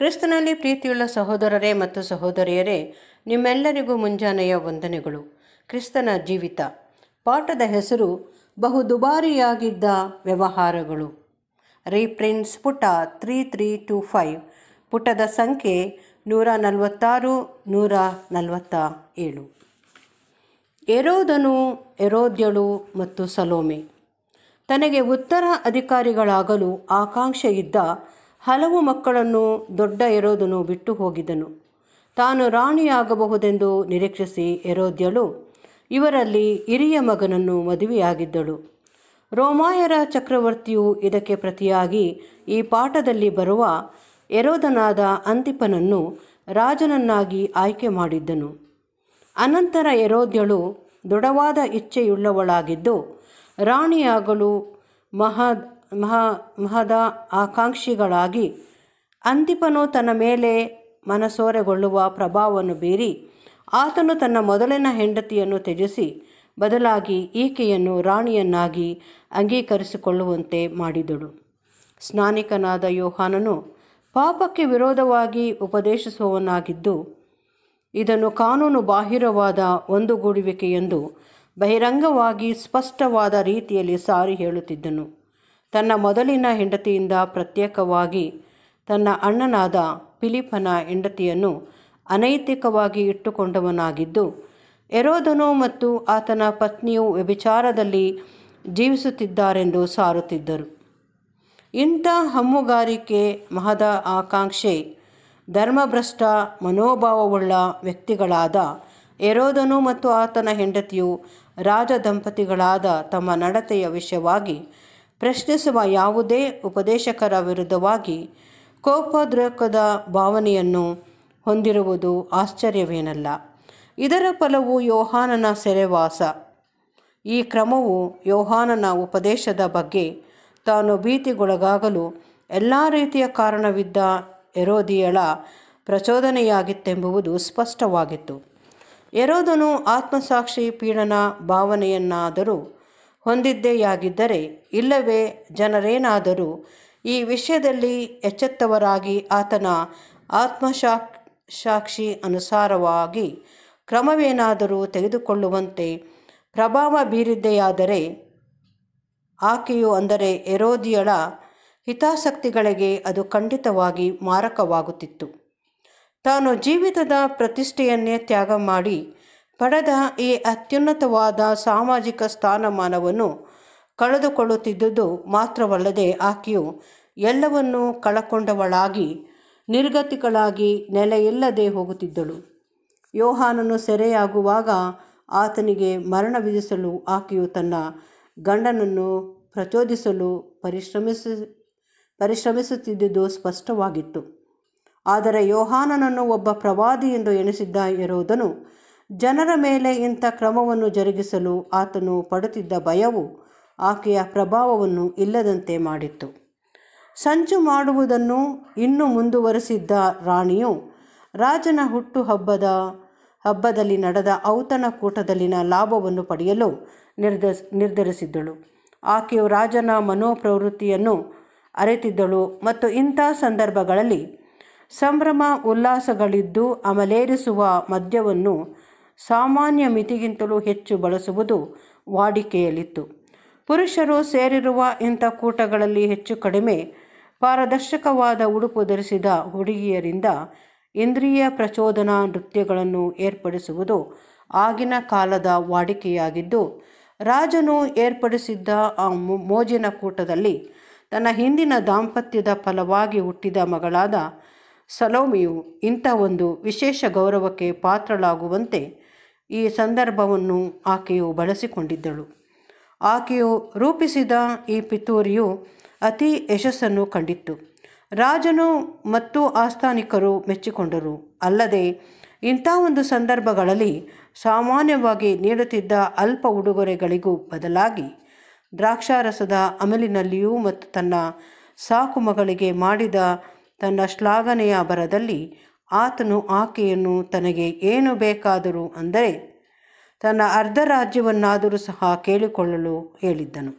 ಕ್ರಿಸ್ತನಲ್ಲಿ ಪ್ರೀತಿಯುಳ್ಳ ಸಹೋದರರೇ ಮತ್ತು ಸಹೋದರಿಯರೇ ನಿಮ್ಮೆಲ್ಲರಿಗೂ ಮುಂಜಾನೆಯ ವಂದನೆಗಳು ಕ್ರಿಸ್ತನ ಜೀವಿತ ಪಾಠದ ಹೆಸರು ಬಹು ದುಬಾರಿಯಾಗಿದ್ದ ವ್ಯವಹಾರಗಳು ರೀಪ್ರಿಂಟ್ಸ್ ಪುಟ ತ್ರೀ ತ್ರೀ ಟು ಫೈವ್ ಪುಟದ ಸಂಖ್ಯೆ ನೂರ ನಲವತ್ತಾರು ನೂರ ನಲವತ್ತ ಏಳು ಎರೋದನು ಎರೋದ್ಯಳು ಮತ್ತು ಸಲೋಮೆ ತನಗೆ ಉತ್ತರ ಅಧಿಕಾರಿಗಳಾಗಲು ಆಕಾಂಕ್ಷೆಯಿದ್ದ ಹಲವು ಮಕ್ಕಳನ್ನು ದೊಡ್ಡ ಎರೋದನು ಬಿಟ್ಟು ಹೋಗಿದ್ದನು ತಾನು ರಾಣಿಯಾಗಬಹುದೆಂದು ನಿರೀಕ್ಷಿಸಿ ಎರೋದ್ಯಳು ಇವರಲ್ಲಿ ಹಿರಿಯ ಮಗನನ್ನು ಮದುವೆಯಾಗಿದ್ದಳು ರೋಮಾಯರ ಚಕ್ರವರ್ತಿಯು ಇದಕ್ಕೆ ಪ್ರತಿಯಾಗಿ ಈ ಪಾಠದಲ್ಲಿ ಬರುವ ಎರೋದನಾದ ಅಂತಿಪನನ್ನು ರಾಜನನ್ನಾಗಿ ಆಯ್ಕೆ ಮಾಡಿದ್ದನು ಅನಂತರ ಎರೋದ್ಯಳು ದೃಢವಾದ ಇಚ್ಛೆಯುಳ್ಳವಳಾಗಿದ್ದು ರಾಣಿಯಾಗಲು ಮಹದ್ ಮಹಾ ಮಹದ ಆಕಾಂಕ್ಷಿಗಳಾಗಿ ಅಂತಿಪನು ತನ್ನ ಮೇಲೆ ಮನಸೋರೆಗೊಳ್ಳುವ ಪ್ರಭಾವವನ್ನು ಬೀರಿ ಆತನು ತನ್ನ ಮೊದಲಿನ ಹೆಂಡತಿಯನ್ನು ತ್ಯಜಿಸಿ ಬದಲಾಗಿ ಈಕೆಯನ್ನು ರಾಣಿಯನ್ನಾಗಿ ಅಂಗೀಕರಿಸಿಕೊಳ್ಳುವಂತೆ ಮಾಡಿದಳು ಸ್ನಾನಿಕನಾದ ಯೋಹಾನನು ಪಾಪಕ್ಕೆ ವಿರೋಧವಾಗಿ ಉಪದೇಶಿಸುವವನಾಗಿದ್ದು ಇದನ್ನು ಕಾನೂನು ಬಾಹಿರವಾದ ಒಂದುಗೂಡುವಿಕೆ ಎಂದು ಬಹಿರಂಗವಾಗಿ ಸ್ಪಷ್ಟವಾದ ರೀತಿಯಲ್ಲಿ ಸಾರಿ ಹೇಳುತ್ತಿದ್ದನು ತನ್ನ ಮೊದಲಿನ ಹೆಂಡತಿಯಿಂದ ಪ್ರತ್ಯೇಕವಾಗಿ ತನ್ನ ಅಣ್ಣನಾದ ಫಿಲಿಪನ ಹೆಂಡತಿಯನ್ನು ಅನೈತಿಕವಾಗಿ ಇಟ್ಟುಕೊಂಡವನಾಗಿದ್ದು ಎರೋದನು ಮತ್ತು ಆತನ ಪತ್ನಿಯು ವ್ಯಭಿಚಾರದಲ್ಲಿ ಜೀವಿಸುತ್ತಿದ್ದಾರೆಂದು ಸಾರುತ್ತಿದ್ದರು ಇಂಥ ಹಮ್ಮುಗಾರಿಕೆ ಮಹದ ಆಕಾಂಕ್ಷೆ ಧರ್ಮಭ್ರಷ್ಟ ಮನೋಭಾವವುಳ್ಳ ವ್ಯಕ್ತಿಗಳಾದ ಎರೋದನು ಮತ್ತು ಆತನ ಹೆಂಡತಿಯು ರಾಜ ದಂಪತಿಗಳಾದ ತಮ್ಮ ನಡತೆಯ ವಿಷಯವಾಗಿ ಪ್ರಶ್ನಿಸುವ ಯಾವುದೇ ಉಪದೇಶಕರ ವಿರುದ್ಧವಾಗಿ ಕೋಪದ್ರಕದ ಭಾವನೆಯನ್ನು ಹೊಂದಿರುವುದು ಆಶ್ಚರ್ಯವೇನಲ್ಲ ಇದರ ಫಲವು ಯೋಹಾನನ ಸೆರೆವಾಸ ಈ ಕ್ರಮವು ಯೋಹಾನನ ಉಪದೇಶದ ಬಗ್ಗೆ ತಾನು ಭೀತಿಗೊಳಗಾಗಲು ಎಲ್ಲ ರೀತಿಯ ಕಾರಣವಿದ್ದ ಎರೋದಿಯಳ ಪ್ರಚೋದನೆಯಾಗಿತ್ತೆಂಬುವುದು ಸ್ಪಷ್ಟವಾಗಿತ್ತು ಎರೋದನು ಆತ್ಮಸಾಕ್ಷಿ ಪೀಡನ ಭಾವನೆಯನ್ನಾದರೂ ಹೊಂದಿದ್ದೆಯಾಗಿದ್ದರೆ ಇಲ್ಲವೇ ಜನರೇನಾದರೂ ಈ ವಿಷಯದಲ್ಲಿ ಎಚ್ಚೆತ್ತವರಾಗಿ ಆತನ ಆತ್ಮಶಾ ಸಾಕ್ಷಿ ಅನುಸಾರವಾಗಿ ಕ್ರಮವೇನಾದರೂ ತೆಗೆದುಕೊಳ್ಳುವಂತೆ ಪ್ರಭಾವ ಬೀರಿದ್ದೆಯಾದರೆ ಆಕೆಯು ಅಂದರೆ ಎರೋದಿಯಳ ಹಿತಾಸಕ್ತಿಗಳಿಗೆ ಅದು ಖಂಡಿತವಾಗಿ ಮಾರಕವಾಗುತ್ತಿತ್ತು ತಾನು ಜೀವಿತದ ಪ್ರತಿಷ್ಠೆಯನ್ನೇ ತ್ಯಾಗ ಮಾಡಿ ಪಡೆದ ಈ ಅತ್ಯುನ್ನತವಾದ ಸಾಮಾಜಿಕ ಸ್ಥಾನಮಾನವನ್ನು ಕಳೆದುಕೊಳ್ಳುತ್ತಿದ್ದುದು ಮಾತ್ರವಲ್ಲದೆ ಆಕೆಯು ಎಲ್ಲವನ್ನೂ ಕಳಕೊಂಡವಳಾಗಿ ನಿರ್ಗತಿಗಳಾಗಿ ನೆಲೆಯಿಲ್ಲದೆ ಹೋಗುತ್ತಿದ್ದಳು ಯೋಹಾನನು ಸೆರೆಯಾಗುವಾಗ ಆತನಿಗೆ ಮರಣ ವಿಧಿಸಲು ಆಕೆಯು ತನ್ನ ಗಂಡನನ್ನು ಪ್ರಚೋದಿಸಲು ಪರಿಶ್ರಮಿಸ ಪರಿಶ್ರಮಿಸುತ್ತಿದ್ದುದು ಸ್ಪಷ್ಟವಾಗಿತ್ತು ಆದರೆ ಯೋಹಾನನನ್ನು ಒಬ್ಬ ಪ್ರವಾದಿ ಎಂದು ಎಣಿಸಿದ್ದ ಇರುವುದನ್ನು ಜನರ ಮೇಲೆ ಇಂಥ ಕ್ರಮವನ್ನು ಜರುಗಿಸಲು ಆತನು ಪಡುತ್ತಿದ್ದ ಭಯವು ಆಕೆಯ ಪ್ರಭಾವವನ್ನು ಇಲ್ಲದಂತೆ ಮಾಡಿತ್ತು ಸಂಚು ಮಾಡುವುದನ್ನು ಇನ್ನೂ ಮುಂದುವರೆಸಿದ್ದ ರಾಣಿಯು ರಾಜನ ಹುಟ್ಟುಹಬ್ಬದ ಹಬ್ಬದಲ್ಲಿ ನಡೆದ ಔತಣ ಕೂಟದಲ್ಲಿನ ಲಾಭವನ್ನು ಪಡೆಯಲು ನಿರ್ಧಸ್ ನಿರ್ಧರಿಸಿದ್ದಳು ಆಕೆಯು ರಾಜನ ಮನೋಪ್ರವೃತ್ತಿಯನ್ನು ಅರೆತಿದ್ದಳು ಮತ್ತು ಇಂಥ ಸಂದರ್ಭಗಳಲ್ಲಿ ಸಂಭ್ರಮ ಉಲ್ಲಾಸಗಳಿದ್ದು ಅಮಲೇರಿಸುವ ಮದ್ಯವನ್ನು ಸಾಮಾನ್ಯ ಮಿತಿಗಿಂತಲೂ ಹೆಚ್ಚು ಬಳಸುವುದು ವಾಡಿಕೆಯಲ್ಲಿತ್ತು ಪುರುಷರು ಸೇರಿರುವ ಇಂಥ ಕೂಟಗಳಲ್ಲಿ ಹೆಚ್ಚು ಕಡಿಮೆ ಪಾರದರ್ಶಕವಾದ ಉಡುಪು ಧರಿಸಿದ ಹುಡುಗಿಯರಿಂದ ಇಂದ್ರಿಯ ಪ್ರಚೋದನಾ ನೃತ್ಯಗಳನ್ನು ಏರ್ಪಡಿಸುವುದು ಆಗಿನ ಕಾಲದ ವಾಡಿಕೆಯಾಗಿದ್ದು ರಾಜನು ಏರ್ಪಡಿಸಿದ್ದ ಆ ಮೋಜಿನ ಕೂಟದಲ್ಲಿ ತನ್ನ ಹಿಂದಿನ ದಾಂಪತ್ಯದ ಫಲವಾಗಿ ಹುಟ್ಟಿದ ಮಗಳಾದ ಸಲೋಮಿಯು ಇಂಥ ಒಂದು ವಿಶೇಷ ಗೌರವಕ್ಕೆ ಪಾತ್ರಳಾಗುವಂತೆ ಈ ಸಂದರ್ಭವನ್ನು ಆಕೆಯು ಬಳಸಿಕೊಂಡಿದ್ದಳು ಆಕೆಯು ರೂಪಿಸಿದ ಈ ಪಿತೂರಿಯು ಅತಿ ಯಶಸ್ಸನ್ನು ಕಂಡಿತ್ತು ರಾಜನು ಮತ್ತು ಆಸ್ಥಾನಿಕರು ಮೆಚ್ಚಿಕೊಂಡರು ಅಲ್ಲದೆ ಇಂಥ ಒಂದು ಸಂದರ್ಭಗಳಲ್ಲಿ ಸಾಮಾನ್ಯವಾಗಿ ನೀಡುತ್ತಿದ್ದ ಅಲ್ಪ ಉಡುಗೊರೆಗಳಿಗೂ ಬದಲಾಗಿ ದ್ರಾಕ್ಷಾರಸದ ಅಮಲಿನಲ್ಲಿಯೂ ಮತ್ತು ತನ್ನ ಸಾಕು ಮಗಳಿಗೆ ಮಾಡಿದ ತನ್ನ ಶ್ಲಾಘನೆಯ ಬರದಲ್ಲಿ ಆತನು ಆಕೆಯನ್ನು ತನಗೆ ಏನು ಬೇಕಾದರೂ ಅಂದರೆ ತನ್ನ ಅರ್ಧ ರಾಜ್ಯವನ್ನಾದರೂ ಸಹ ಕೇಳಿಕೊಳ್ಳಲು ಹೇಳಿದ್ದನು